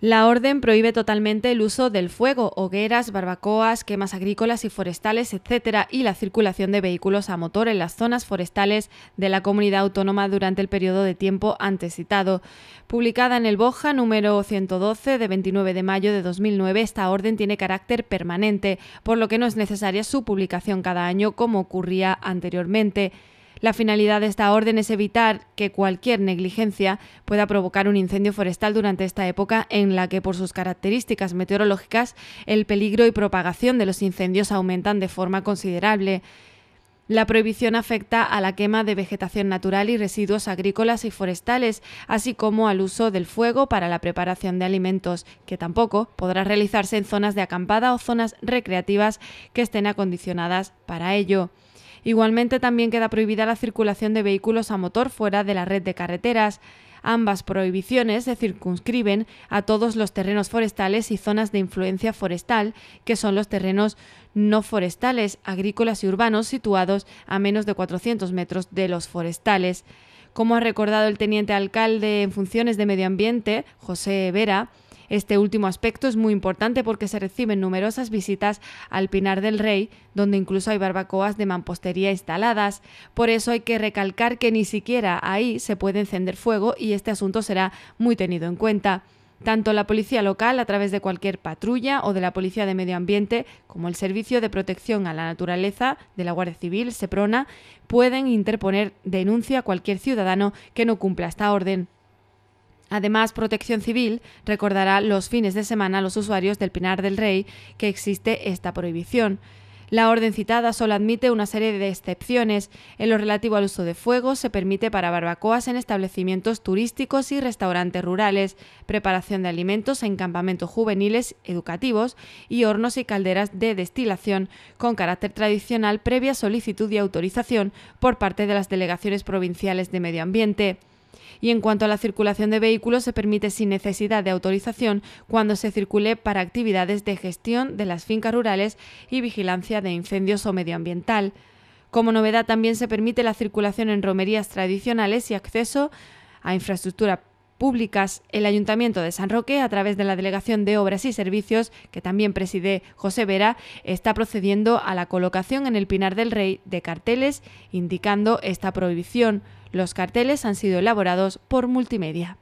La orden prohíbe totalmente el uso del fuego, hogueras, barbacoas, quemas agrícolas y forestales, etcétera, y la circulación de vehículos a motor en las zonas forestales de la comunidad autónoma durante el periodo de tiempo antes citado. Publicada en el Boja número 112 de 29 de mayo de 2009, esta orden tiene carácter permanente, por lo que no es necesaria su publicación cada año como ocurría anteriormente. La finalidad de esta orden es evitar que cualquier negligencia pueda provocar un incendio forestal durante esta época en la que por sus características meteorológicas el peligro y propagación de los incendios aumentan de forma considerable. La prohibición afecta a la quema de vegetación natural y residuos agrícolas y forestales, así como al uso del fuego para la preparación de alimentos, que tampoco podrá realizarse en zonas de acampada o zonas recreativas que estén acondicionadas para ello. Igualmente también queda prohibida la circulación de vehículos a motor fuera de la red de carreteras. Ambas prohibiciones se circunscriben a todos los terrenos forestales y zonas de influencia forestal, que son los terrenos no forestales, agrícolas y urbanos situados a menos de 400 metros de los forestales. Como ha recordado el teniente alcalde en funciones de medio ambiente, José Vera, este último aspecto es muy importante porque se reciben numerosas visitas al Pinar del Rey, donde incluso hay barbacoas de mampostería instaladas. Por eso hay que recalcar que ni siquiera ahí se puede encender fuego y este asunto será muy tenido en cuenta. Tanto la policía local, a través de cualquier patrulla o de la policía de medio ambiente, como el Servicio de Protección a la Naturaleza de la Guardia Civil, SEPRONA, pueden interponer denuncia a cualquier ciudadano que no cumpla esta orden. Además, Protección Civil recordará los fines de semana a los usuarios del Pinar del Rey que existe esta prohibición. La orden citada solo admite una serie de excepciones. En lo relativo al uso de fuego, se permite para barbacoas en establecimientos turísticos y restaurantes rurales, preparación de alimentos en campamentos juveniles educativos y hornos y calderas de destilación con carácter tradicional previa solicitud y autorización por parte de las delegaciones provinciales de medio ambiente. Y en cuanto a la circulación de vehículos, se permite sin necesidad de autorización cuando se circule para actividades de gestión de las fincas rurales y vigilancia de incendios o medioambiental. Como novedad también se permite la circulación en romerías tradicionales y acceso a infraestructura públicas, el Ayuntamiento de San Roque, a través de la Delegación de Obras y Servicios, que también preside José Vera, está procediendo a la colocación en el Pinar del Rey de carteles indicando esta prohibición. Los carteles han sido elaborados por multimedia.